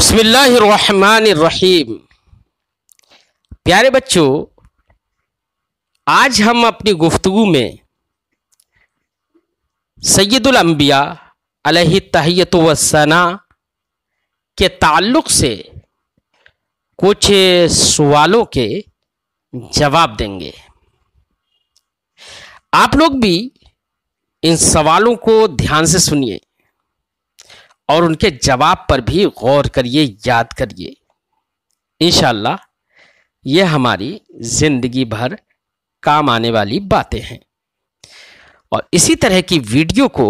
बसमीम प्यारे बच्चों आज हम अपनी गुफ्तु में सैदुलम्बिया तहयत वसना के ताल्लुक से कुछ सवालों के जवाब देंगे आप लोग भी इन सवालों को ध्यान से सुनिए और उनके जवाब पर भी गौर करिए याद करिए इन ये हमारी ज़िंदगी भर काम आने वाली बातें हैं और इसी तरह की वीडियो को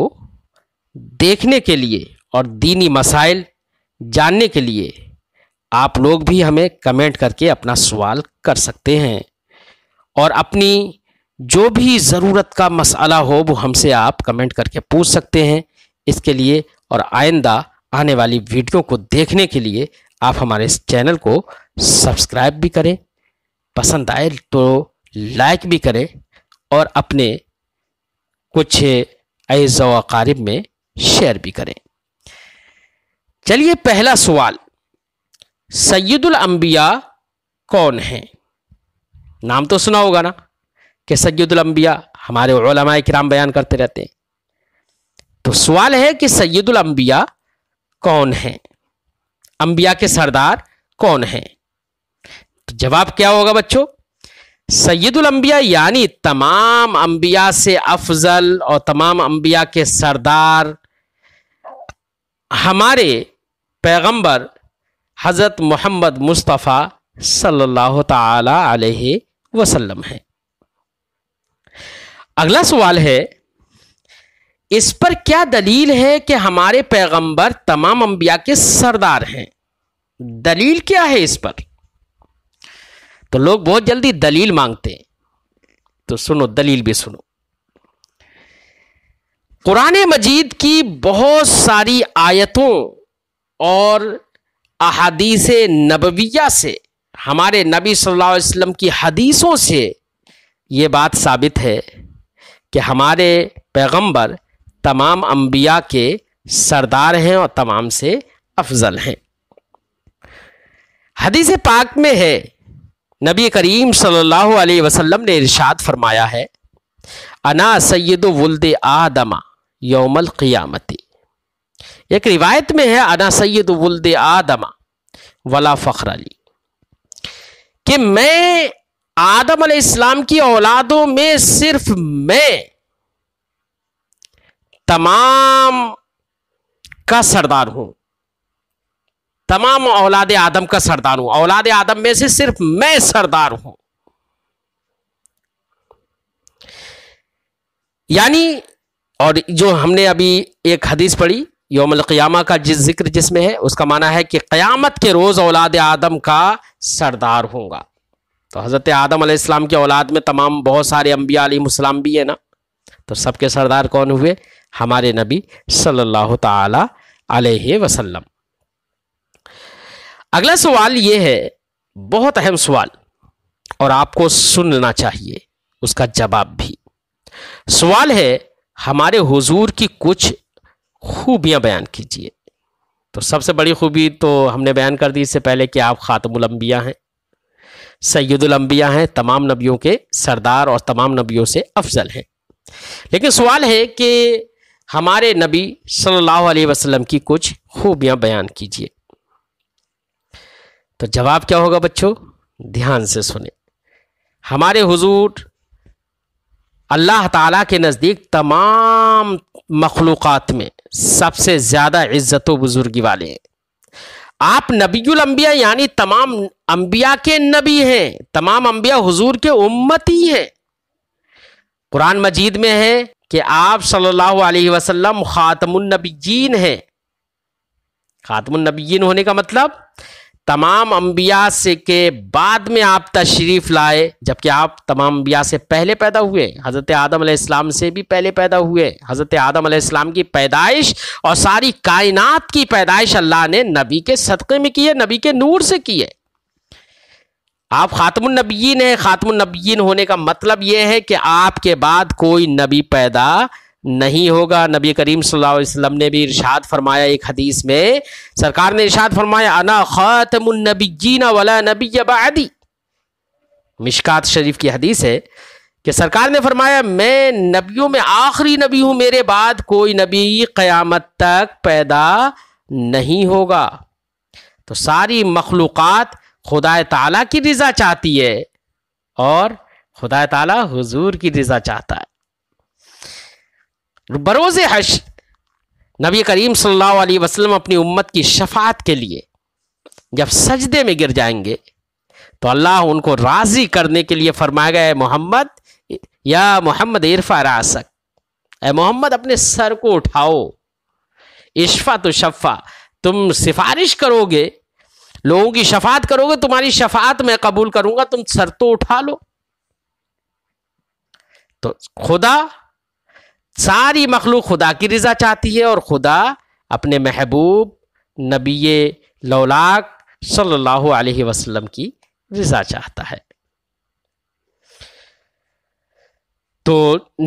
देखने के लिए और दीनी मसाइल जानने के लिए आप लोग भी हमें कमेंट करके अपना सवाल कर सकते हैं और अपनी जो भी ज़रूरत का मसाला हो वो हमसे आप कमेंट करके पूछ सकते हैं इसके लिए और आइंदा आने वाली वीडियो को देखने के लिए आप हमारे इस चैनल को सब्सक्राइब भी करें पसंद आए तो लाइक भी करें और अपने कुछ अज़ वक़ारब में शेयर भी करें चलिए पहला सवाल सैदुल अंबिया कौन है नाम तो सुना होगा ना कि सैदुल अंबिया हमारे कराम बयान करते रहते हैं तो सवाल है कि सैदुल अंबिया कौन है अंबिया के सरदार कौन है तो जवाब क्या होगा बच्चों सैदुल अंबिया यानी तमाम अंबिया से अफजल और तमाम अंबिया के सरदार हमारे पैगंबर हज़रत मोहम्मद मुस्तफ़ा सल्लल्लाहु ताला अलैहि वसल्लम है अगला सवाल है इस पर क्या दलील है कि हमारे पैगंबर तमाम अंबिया के सरदार हैं दलील क्या है इस पर तो लोग बहुत जल्दी दलील मांगते हैं तो सुनो दलील भी सुनो कुरान मजीद की बहुत सारी आयतों और अहादीस नबविया से हमारे नबी सल्लल्लाहु अलैहि वसल्लम की हदीसों से ये बात साबित है कि हमारे पैगंबर तमाम अंबिया के सरदार हैं और तमाम से अफजल हैं हदीस पाक में है नबी करीम सल्लल्लाहु अलैहि वसल्लम ने इरशाद फरमाया है अना सैद वुलद आदमा यौमल क़ियामती एक रिवायत में है अना सैद वुलद आदमा वला फ़ख्र अली कि मैं आदम इस्लाम की औलादों में सिर्फ मैं तमाम का सरदार हूं तमाम औलाद आदम का सरदार हूं औलाद आदम में से सिर्फ मैं सरदार हूं यानी और जो हमने अभी एक हदीस पढ़ी योमल क़ियामा का जिस जिक्र जिसमें है उसका माना है कि क़यामत के रोज़ औलाद आदम का सरदार होगा तो हज़रत आदम आसमाम की औलाद में तमाम बहुत सारे अम्बिया भी है ना तो सबके सरदार कौन हुए हमारे नबी सल्लल्लाहु ताला अलैहि वसल्लम अगला सवाल ये है बहुत अहम सवाल और आपको सुनना चाहिए उसका जवाब भी सवाल है हमारे हुजूर की कुछ खूबियां बयान कीजिए तो सबसे बड़ी खूबी तो हमने बयान कर दी इससे पहले कि आप ख़ातमुल हैं सैदुल हैं तमाम नबियों के सरदार और तमाम नबियों से अफजल हैं लेकिन सवाल है कि हमारे नबी सल्लल्लाहु अलैहि वसल्लम की कुछ खूबियां बयान कीजिए तो जवाब क्या होगा बच्चों ध्यान से सुने हमारे हुजूर अल्लाह ताला के नज़दीक तमाम मखलूक़ात में सबसे ज़्यादा इज़्ज़त व बुज़ुर्गी वाले हैं आप नबील अम्बिया यानी तमाम अम्बिया के नबी हैं तमाम अम्बिया हुजूर के उम्मती हैं कुरान मजीद में है कि आप सल्लल्लाहु अलैहि वसल्लम ख़ातमुलनबीन हैं ख़ातमुलनबीन होने का मतलब तमाम अम्बिया से के बाद में आप तशरीफ़ लाए जबकि आप तमाम अम्बिया से पहले पैदा हुए हज़रत आदम इस्लाम से भी पहले पैदा हुए हज़रत आदम इस्लाम की पैदाइश और सारी कायनात की पैदाइश अल्लाह ने नबी के सदक़े में की है नबी के नूर से की है आप ख़ातमनबीन हैं ख़ातमनबीन होने का मतलब यह है कि आपके बाद कोई नबी पैदा नहीं होगा नबी करीम सल्लल्लाहु अलैहि वसल्लम ने भी इरशाद फरमाया एक हदीस में सरकार ने इरशाद फरमाया अना ख़ातमनबीन वाला नबी बादी मिशकात शरीफ की हदीस है कि सरकार ने फरमाया मैं नबियों में आखिरी नबी हूँ मेरे बाद कोई नबी क़यामत तक पैदा नहीं होगा तो सारी मखलूक़ात खुदा ताला की रज़ा चाहती है और खुदा ताला हुजूर की रज़ा चाहता है बरोज़ हश नबी करीम सल्लल्लाहु अलैहि वसल्लम अपनी उम्मत की शफात के लिए जब सजदे में गिर जाएंगे तो अल्लाह उनको राज़ी करने के लिए फरमाया गया मोहम्मद या मोहम्मद इरफा रासक ए मोहम्मद अपने सर को उठाओ इशफा तो शफ़ा तुम सिफारिश करोगे लोगों की शफात करोगे तुम्हारी शफात मैं कबूल करूंगा तुम सर तो उठा लो तो खुदा सारी मखलूक खुदा की रजा चाहती है और खुदा अपने महबूब नबी लौलाक सल्लल्लाहु अलैहि वसल्लम की रजा चाहता है तो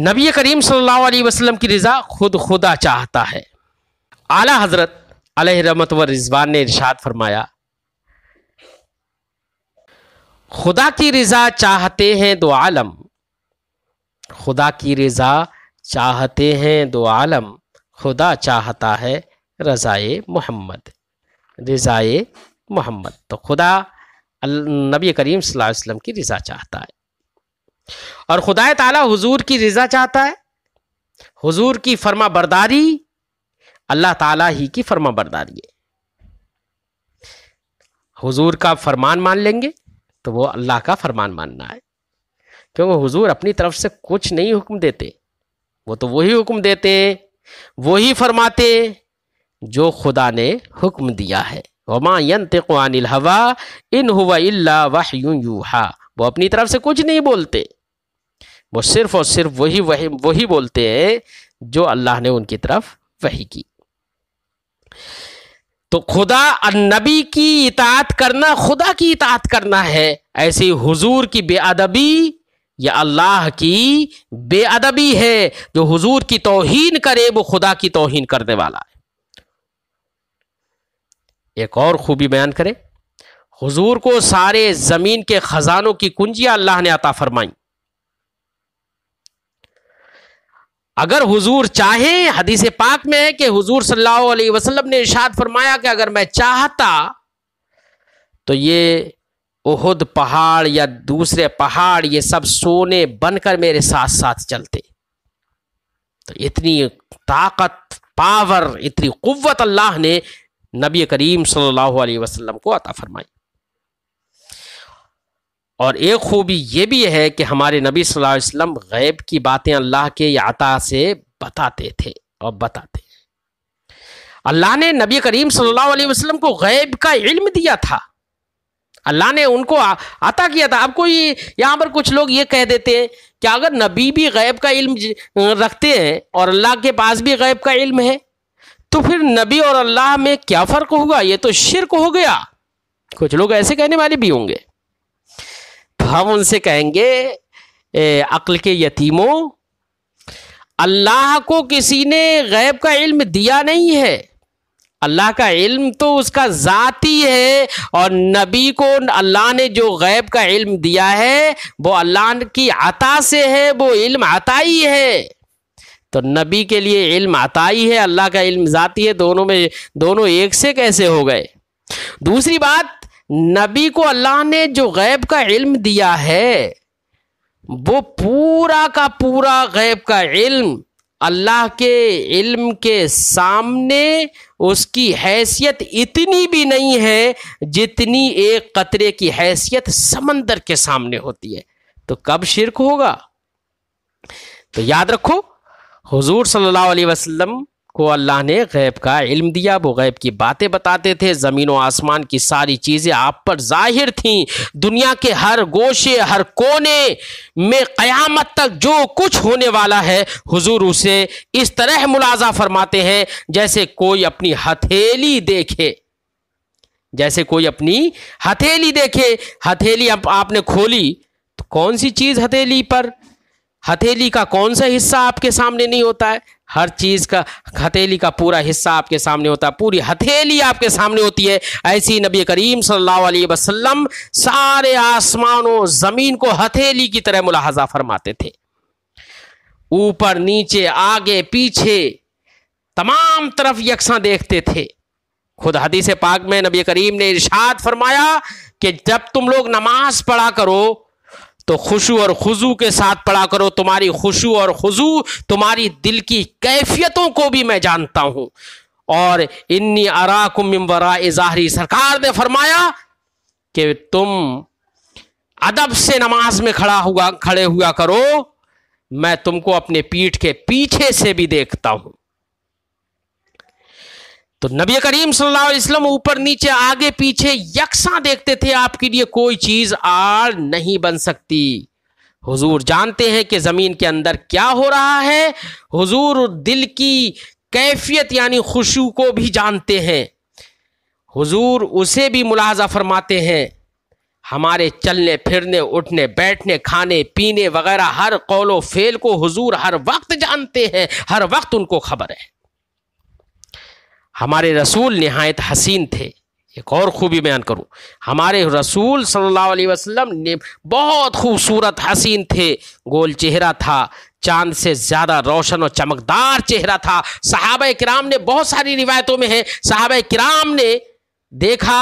नबी करीम सल्लल्लाहु अलैहि वसल्लम की रजा खुद खुदा चाहता है आला हजरत अलह रमत व रिजवान ने इरशाद फरमाया खुदा की रजा चाहते हैं दो आलम खुदा की रजा चाहते हैं दो आलम खुदा चाहता है रज़ाए मोहम्मद रज़ाए मोहम्मद तो खुदा नबी करीम वसल्लम की रज़ा चाहता है और खुदा ताला हुजूर की रज़ा चाहता है हुजूर की फर्मा बरदारी अल्लाह ताला ही की फर्मा बरदारी है हुजूर का फरमान मान लेंगे तो वो अल्लाह का फरमान मानना है क्योंकि हुजूर अपनी तरफ से कुछ नहीं हुक्म देते वो तो वही हुक्म देते वही फरमाते जो खुदा ने हुक्म दिया है वमा यंतवानिल हवा इन हुआ इल्ला वाह यूहा वो अपनी तरफ से कुछ नहीं बोलते वो सिर्फ और सिर्फ वही वही वही बोलते हैं जो अल्लाह ने उनकी तरफ वही की तो खुदा और नबी की इतात करना खुदा की इतात करना है ऐसी हुजूर की बेअदबी या अल्लाह की बेअदबी है जो हुजूर की तोहीन करे वो खुदा की तोहीन करने वाला है एक और खूबी बयान करें हुजूर को सारे ज़मीन के ख़जानों की कुंजियां अल्लाह ने अता फरमाई अगर हुजूर चाहे हदीस पाक में है कि हुजूर सल्लल्लाहु अलैहि वसल्लम ने इशाद फरमाया कि अगर मैं चाहता तो ये उहद पहाड़ या दूसरे पहाड़ ये सब सोने बनकर मेरे साथ साथ चलते तो इतनी ताकत पावर इतनी कुत अल्लाह ने नबी करीम सल्लल्लाहु अलैहि वसल्लम को अता फरमाई और एक खूबी ये भी है कि हमारे नबी सल्लल्लाहु अलैहि वसल्लम गैब की बातें अल्लाह के याता से बताते थे और बताते अल्लाह ने नबी करीम सल्लल्लाहु अलैहि वसल्लम को गैब का इल्म दिया था अल्लाह ने उनको अता किया था अब कोई यहाँ पर कुछ लोग ये कह देते हैं कि अगर नबी भी गैब का इल्म रखते हैं और अल्लाह के पास भी गैब का इल्म है तो फिर नबी और अल्लाह में क्या फ़र्क होगा ये तो शिरक हो गया कुछ लोग ऐसे कहने वाले भी होंगे हम उनसे कहेंगे अक्ल के यतीमों अल्लाह को किसी ने गैब का इल्म दिया नहीं है अल्लाह का इल्म तो उसका ज़ाती है और नबी को अल्लाह ने जो गैब का इल्म दिया है वो अल्लाह की अता से है वो इल्म अताई है तो नबी के लिए इल्म अताई है अल्लाह का इल्म ज़ाती है दोनों में दोनों एक से कैसे हो गए दूसरी बात नबी को अल्लाह ने जो गैब का इल्म दिया है वो पूरा का पूरा गैब का इल्म अल्लाह के इल्म के सामने उसकी हैसियत इतनी भी नहीं है जितनी एक कतरे की हैसियत समंदर के सामने होती है तो कब शिरक होगा तो याद रखो हुजूर सल्लल्लाहु अलैहि वसल्लम को अल्लाह ने गैब का इल्म दिया वो गैब की बातें बताते थे ज़मीन व आसमान की सारी चीज़ें आप पर जाहिर थीं दुनिया के हर गोशे हर कोने में क़यामत तक जो कुछ होने वाला है हुजूर उसे इस तरह मुलाजा फरमाते हैं जैसे कोई अपनी हथेली देखे जैसे कोई अपनी हथेली देखे हथेली अब आपने खोली तो कौन सी चीज़ हथेली पर हथेली का कौन सा हिस्सा आपके सामने नहीं होता है हर चीज़ का हथेली का पूरा हिस्सा आपके सामने होता है पूरी हथेली आपके सामने होती है ऐसी नबी करीम सल्लल्लाहु अलैहि वसल्लम सारे आसमानों ज़मीन को हथेली की तरह मुलाहजा फरमाते थे ऊपर नीचे आगे पीछे तमाम तरफ यकसा देखते थे खुद हदीस पाक में नबी करीम ने इर्शाद फरमाया कि जब तुम लोग नमाज पढ़ा करो तो खुशू और खुजू के साथ पढ़ा करो तुम्हारी खुशू और खुजू तुम्हारी दिल की कैफियतों को भी मैं जानता हूं और इन्नी अरा वरा इजहरी सरकार ने फरमाया कि तुम अदब से नमाज में खड़ा हुआ खड़े हुआ करो मैं तुमको अपने पीठ के पीछे से भी देखता हूं तो नबी करीम सल्लल्लाहु अलैहि वसल्लम ऊपर नीचे आगे पीछे यकसा देखते थे आपके लिए कोई चीज़ आड़ नहीं बन सकती हुजूर जानते हैं कि ज़मीन के अंदर क्या हो रहा है हुजूर दिल की कैफियत यानी खुशू को भी जानते हैं हुजूर उसे भी मुलाजा फरमाते हैं हमारे चलने फिरने उठने बैठने खाने पीने वगैरह हर कौलो फेल को हुजूर हर वक्त जानते हैं हर वक्त उनको खबर है हमारे रसूल नहायत हसीन थे एक और खूबी बयान करूँ हमारे रसूल सल्लल्लाहु अलैहि वसल्लम ने बहुत खूबसूरत हसीन थे गोल चेहरा था चांद से ज़्यादा रोशन और चमकदार चेहरा था साहब कराम ने बहुत सारी रिवायतों में है साहब कराम ने देखा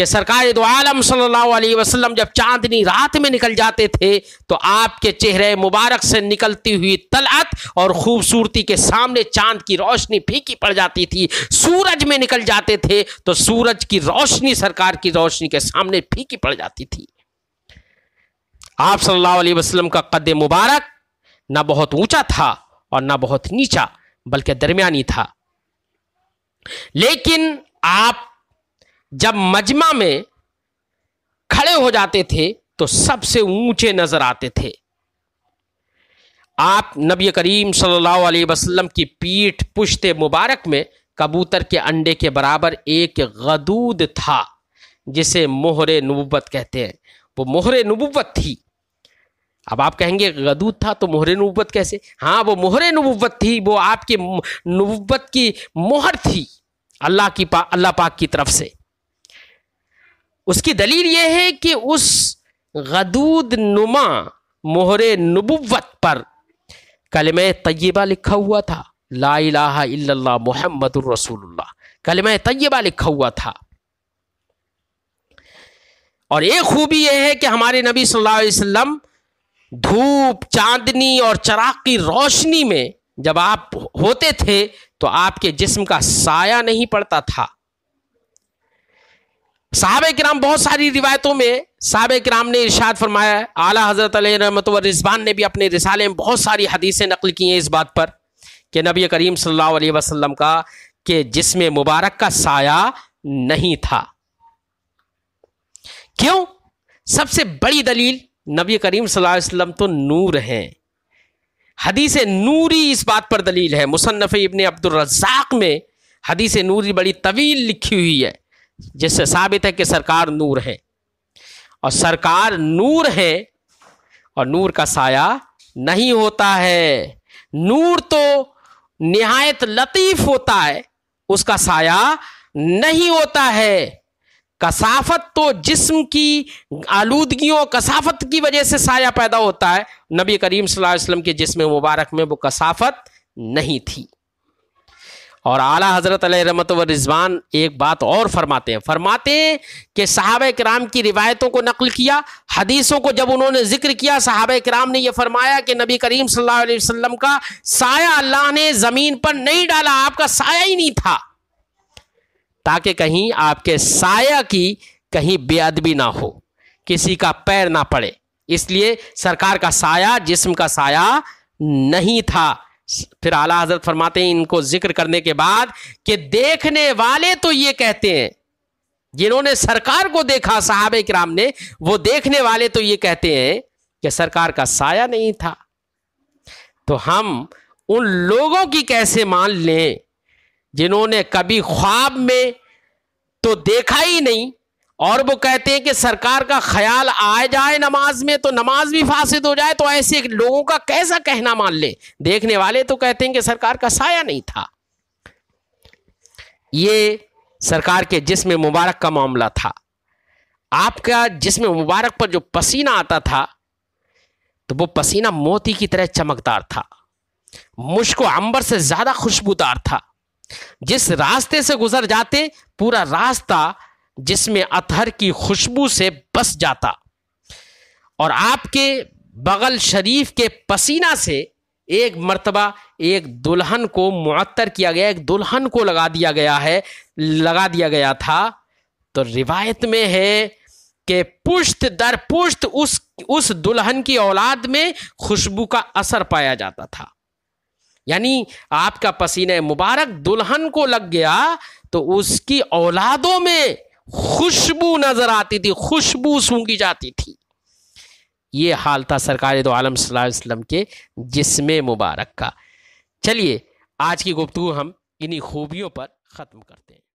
कि सरकार दो आलम सल्लल्लाहु अलैहि वसल्लम जब चांदनी रात में निकल जाते थे तो आपके चेहरे मुबारक से निकलती हुई तलअत और खूबसूरती के सामने चांद की रोशनी फीकी पड़ जाती थी सूरज में निकल जाते थे तो सूरज की रोशनी सरकार की रोशनी के सामने फीकी पड़ जाती थी आप सल्लल्लाहु अलैहि वसल्लम का कद मुबारक ना बहुत ऊंचा था और ना बहुत नीचा बल्कि दरमियानी था लेकिन आप जब मजमा में खड़े हो जाते थे तो सबसे ऊंचे नजर आते थे आप नबी करीम सल्लल्लाहु अलैहि वसल्लम की पीठ पुश्ते मुबारक में कबूतर के अंडे के बराबर एक गदूद था जिसे मोहरे नबूत कहते हैं वो मोहरे नबूत थी अब आप कहेंगे गदूद था तो मोहरे नबूत कैसे हाँ वो मोहर नबूत थी वो आपके नबूत की मोहर थी अल्लाह की पा अल्लाह पाक की तरफ से उसकी दलील यह है कि उस गदूद नुमा मोहर नबुवत पर कलम तय्यबा लिखा हुआ था ला मोहम्मद रसूलुल्लाह कलम तय्यबा लिखा हुआ था और एक खूबी यह है कि हमारे नबी सल्लल्लाहु अलैहि वसल्लम धूप चांदनी और चराग की रोशनी में जब आप होते थे तो आपके जिस्म का साया नहीं पड़ता था साहब कराम बहुत सारी रिवायतों में साहब कराम ने इर्शाद फरमाया आला हज़रत रहमत ने भी अपने रिसाले में बहुत सारी हदीसें नकल की हैं इस बात पर कि नबी करीम सल्लल्लाहु अलैहि वसल्लम का कि जिसमें मुबारक का साया नहीं था क्यों सबसे बड़ी दलील नबी करीम सल्लाम तो नूर हैं हदीस नूरी इस बात पर दलील है मुसनफ़ इबन अब्दुलरजाक में हदीस नूरी बड़ी तवील लिखी हुई है जिससे साबित है कि सरकार नूर है और सरकार नूर है और नूर का साया नहीं होता है नूर तो निहायत लतीफ होता है उसका साया नहीं होता है कसाफत तो जिस्म की आलूदगियों कसाफत की वजह से साया पैदा होता है नबी करीम सल्लल्लाहु अलैहि वसल्लम के जिस्म मुबारक में वो कसाफत नहीं थी और आला हज़रत रमत व रिजवान एक बात और फरमाते हैं फरमाते हैं कि साहब कराम की रिवायतों को नकल किया हदीसों को जब उन्होंने जिक्र किया साहब कराम ने यह फरमाया कि नबी करीम सल्लल्लाहु अलैहि वसल्लम का साया अल्लाह ने ज़मीन पर नहीं डाला आपका साया ही नहीं था ताकि कहीं आपके साया की कहीं बेअदबी ना हो किसी का पैर ना पड़े इसलिए सरकार का साया जिस्म का साया नहीं था फिर आला हजरत फरमाते हैं इनको जिक्र करने के बाद कि देखने वाले तो ये कहते हैं जिन्होंने सरकार को देखा साहब कराम ने वो देखने वाले तो ये कहते हैं कि सरकार का साया नहीं था तो हम उन लोगों की कैसे मान लें जिन्होंने कभी ख्वाब में तो देखा ही नहीं और वो कहते हैं कि सरकार का ख्याल आ जाए नमाज में तो नमाज भी फासिद हो जाए तो ऐसे लोगों का कैसा कहना मान ले देखने वाले तो कहते हैं कि सरकार का साया नहीं था ये सरकार के जिसम मुबारक का मामला था आपका जिसम मुबारक पर जो पसीना आता था तो वो पसीना मोती की तरह चमकदार था मुश्को अंबर से ज़्यादा खुशबूदार था जिस रास्ते से गुजर जाते पूरा रास्ता जिसमें अतहर की खुशबू से बस जाता और आपके बगल शरीफ के पसीना से एक मर्तबा एक दुल्हन को मुअत्तर किया गया एक दुल्हन को लगा दिया गया है लगा दिया गया था तो रिवायत में है कि पुश्त दर पुश्त उस उस दुल्हन की औलाद में खुशबू का असर पाया जाता था यानी आपका पसीना मुबारक दुल्हन को लग गया तो उसकी औलादों में खुशबू नज़र आती थी खुशबू सूंघी जाती थी ये हाल था सरकार दो आलम वसल्लम के जिसमे मुबारक का चलिए आज की गुफ्तु हम इन्हीं खूबियों पर ख़त्म करते हैं